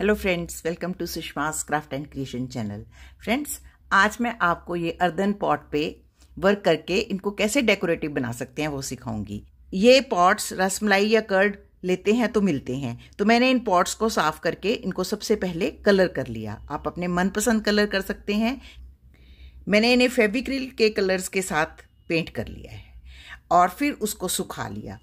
hello friends welcome to Sushma's craft and creation channel friends आज मैं आपको ये अर्दन पॉट पे वर्क करके इनको कैसे डेकोरेटिव बना सकते हैं वो सिखाऊंगी ये पॉट्स रसमलाई या कर्ड लेते हैं तो मिलते हैं तो मैंने इन पॉट्स को साफ करके इनको सबसे पहले कलर कर लिया आप अपने मनपसंद कलर कर सकते हैं मैंने इन्हें फेविक्रिल के कलर्स के साथ पेंट कर लिया है और फिर उसको सुखा लिया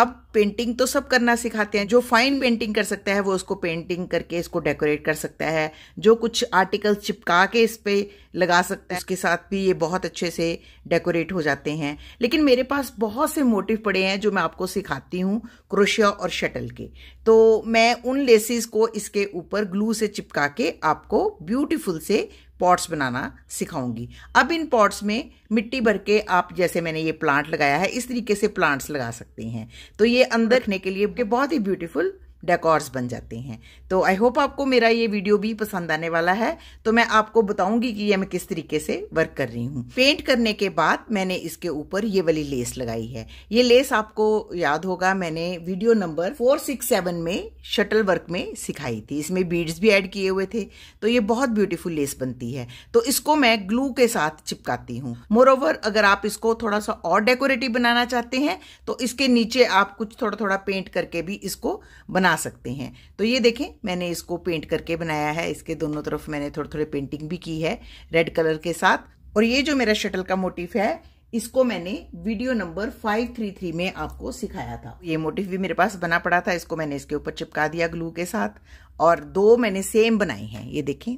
अब पेंटिंग तो सब करना सिखाते हैं जो फाइन पेंटिंग कर सकता है वो उसको पेंटिंग करके इसको डेकोरेट कर सकता है जो कुछ आर्टिकल चिपका के इस पर लगा सकता है उसके साथ भी ये बहुत अच्छे से डेकोरेट हो जाते हैं लेकिन मेरे पास बहुत से मोटिव पड़े हैं जो मैं आपको सिखाती हूँ क्रोशिया और शटल के तो मैं उन लेसिस को इसके ऊपर ग्लू से चिपका के आपको ब्यूटीफुल से पॉट्स बनाना सिखाऊंगी अब इन पॉट्स में मिट्टी भर के आप जैसे मैंने ये प्लांट लगाया है इस तरीके से प्लांट्स लगा सकते हैं तो ये अंदर रखने के लिए बहुत ही ब्यूटीफुल डेकॉर्स बन जाते हैं तो आई होप आपको मेरा ये वीडियो भी पसंद आने वाला है तो मैं आपको बताऊंगी कि ये मैं किस तरीके से वर्क कर रही हूँ पेंट करने के बाद मैंने इसके ऊपर ये वाली लेस लगाई है ये लेस आपको याद होगा मैंने video number four six seven में शटल वर्क में सिखाई थी इसमें बीड्स भी ऐड किए हुए थे तो ये बहुत ब्यूटीफुल लेस बनती है तो इसको मैं ग्लू के साथ चिपकाती हूँ मोर ओवर अगर आप इसको थोड़ा सा और डेकोरेटिव बनाना चाहते हैं तो इसके नीचे आप कुछ थोड़ा थोड़ा पेंट करके भी इसको बना बना सकते हैं तो ये देखें मैंने इसको पेंट करके बनाया है इसके दोनों तरफ मैंने थोड़े थोड़े पेंटिंग भी की है रेड कलर के साथ और ये जो मेरा शटल का मोटिफ है इसको मैंने वीडियो नंबर 533 में आपको सिखाया था ये मोटिफ भी मेरे पास बना पड़ा था इसको मैंने इसके ऊपर चिपका दिया ग्लू के साथ और दो मैंने सेम बनाए हैं ये देखें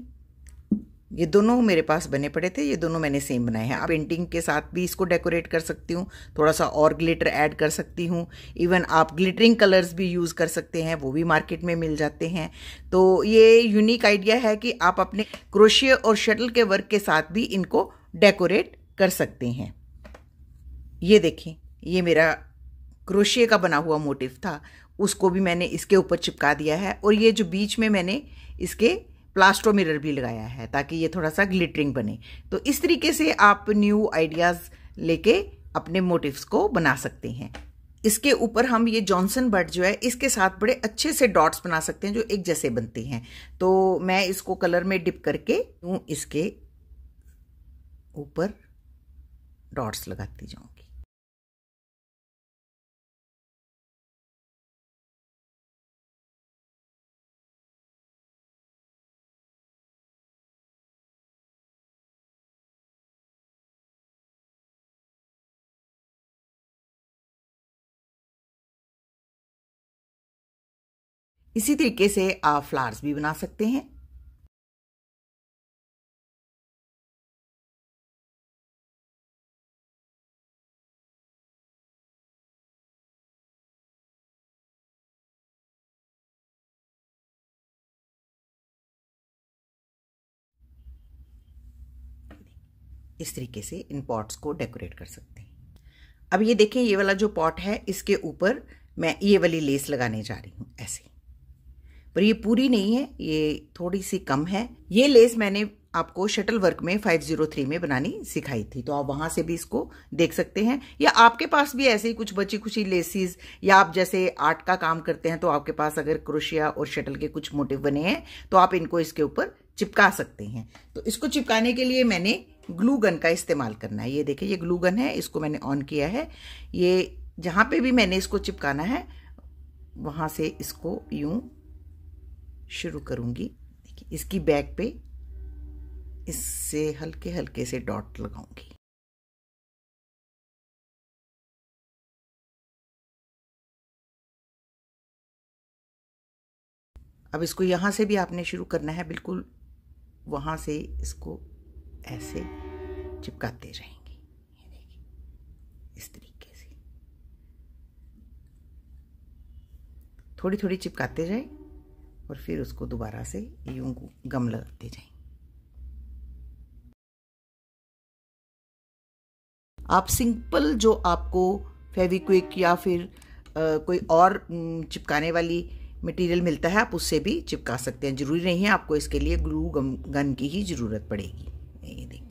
ये दोनों मेरे पास बने पड़े थे ये दोनों मैंने सेम बनाए हैं आप पेंटिंग के साथ भी इसको डेकोरेट कर सकती हूँ थोड़ा सा और ग्लिटर ऐड कर सकती हूँ इवन आप ग्लिटरिंग कलर्स भी यूज़ कर सकते हैं वो भी मार्केट में मिल जाते हैं तो ये यूनिक आइडिया है कि आप अपने क्रोशिया और शटल के वर्क के साथ भी इनको डेकोरेट कर सकते हैं ये देखें ये मेरा क्रोशिया का बना हुआ मोटिव था उसको भी मैंने इसके ऊपर चिपका दिया है और ये जो बीच में मैंने इसके प्लास्टो मिरर भी लगाया है ताकि ये थोड़ा सा ग्लिटरिंग बने तो इस तरीके से आप न्यू आइडियाज़ लेके अपने मोटिव्स को बना सकते हैं इसके ऊपर हम ये जॉनसन बर्ड जो है इसके साथ बड़े अच्छे से डॉट्स बना सकते हैं जो एक जैसे बनते हैं तो मैं इसको कलर में डिप करके इसके ऊपर डॉट्स लगाती जाऊँ इसी तरीके से आप फ्लावर्स भी बना सकते हैं इस तरीके से इन पॉट्स को डेकोरेट कर सकते हैं अब ये देखें ये वाला जो पॉट है इसके ऊपर मैं ये वाली लेस लगाने जा रही हूं ऐसे पर ये पूरी नहीं है ये थोड़ी सी कम है ये लेस मैंने आपको शटल वर्क में 503 में बनानी सिखाई थी तो आप वहां से भी इसको देख सकते हैं या आपके पास भी ऐसे ही कुछ बची खुची लेसिस या आप जैसे आर्ट का काम करते हैं तो आपके पास अगर क्रोशिया और शटल के कुछ मोटिव बने हैं तो आप इनको इसके ऊपर चिपका सकते हैं तो इसको चिपकाने के लिए मैंने ग्लू गन का इस्तेमाल करना है ये देखिए ये ग्लू गन है इसको मैंने ऑन किया है ये जहां पे भी मैंने इसको चिपकाना है वहाँ से इसको यूं शुरू करूँगी देखिए इसकी बैक पे इससे हल्के हल्के से डॉट लगाऊंगी अब इसको यहाँ से भी आपने शुरू करना है बिल्कुल वहाँ से इसको ऐसे चिपकाते रहेंगे ये देखिए इस तरीके से थोड़ी थोड़ी चिपकाते जाएं और फिर उसको दोबारा से यूं गमला रखते जाएं आप सिंपल जो आपको फेविक्विक या फिर आ, कोई और चिपकाने वाली मटेरियल मिलता है आप उससे भी चिपका सकते हैं ज़रूरी नहीं है आपको इसके लिए ग्लू गम गन की ही ज़रूरत पड़ेगी ये देखिए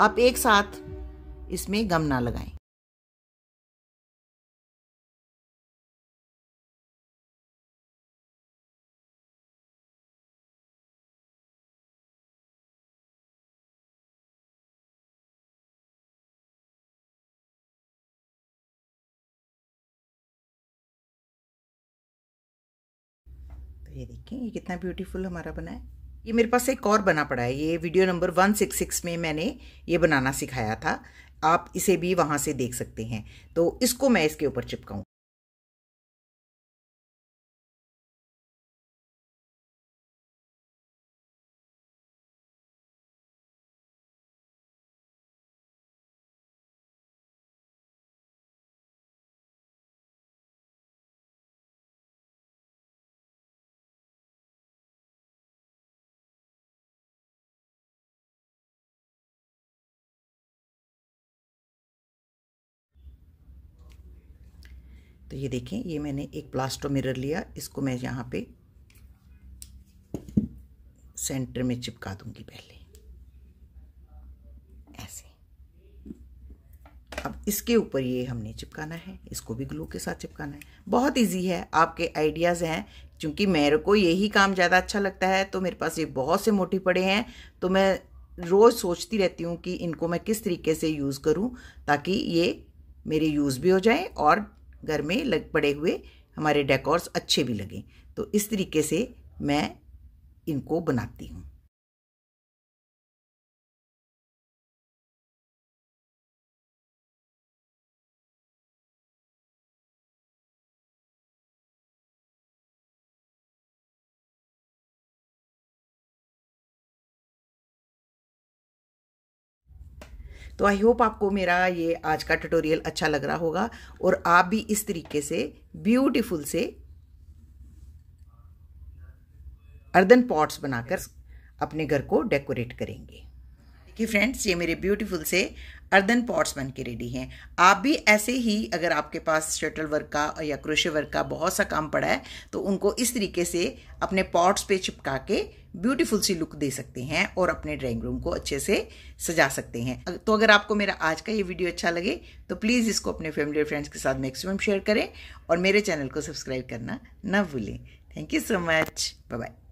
आप एक साथ इसमें गम ना लगाएं तो ये देखें ये कितना ब्यूटीफुल हमारा बना है ये मेरे पास एक और बना पड़ा है ये वीडियो नंबर 166 में मैंने ये बनाना सिखाया था आप इसे भी वहाँ से देख सकते हैं तो इसको मैं इसके ऊपर चिपकाऊँ तो ये देखें ये मैंने एक प्लास्टो मिरर लिया इसको मैं यहाँ पे सेंटर में चिपका दूंगी पहले ऐसे अब इसके ऊपर ये हमने चिपकाना है इसको भी ग्लू के साथ चिपकाना है बहुत इजी है आपके आइडियाज़ हैं क्योंकि मेरे को यही काम ज़्यादा अच्छा लगता है तो मेरे पास ये बहुत से मोटी पड़े हैं तो मैं रोज़ सोचती रहती हूँ कि इनको मैं किस तरीके से यूज़ करूँ ताकि ये मेरे यूज़ भी हो जाए और घर में लग पड़े हुए हमारे डेकोर्स अच्छे भी लगें तो इस तरीके से मैं इनको बनाती हूँ तो आई होप आपको मेरा ये आज का ट्यूटोरियल अच्छा लग रहा होगा और आप भी इस तरीके से ब्यूटीफुल से अर्दन पॉट्स बनाकर अपने घर को डेकोरेट करेंगे कि फ्रेंड्स ये मेरे ब्यूटीफुल से अर्दन पॉट्स बन के रेडी हैं आप भी ऐसे ही अगर आपके पास शटल वर्क का या क्रोशे वर्क का बहुत सा काम पड़ा है तो उनको इस तरीके से अपने पॉट्स पे चिपका के ब्यूटीफुल सी लुक दे सकते हैं और अपने ड्राइंग रूम को अच्छे से सजा सकते हैं तो अगर आपको मेरा आज का ये वीडियो अच्छा लगे तो प्लीज़ इसको अपने फैमिली और फ्रेंड्स के साथ मैक्सिमम शेयर करें और मेरे चैनल को सब्सक्राइब करना ना भूलें thank you so much bye bye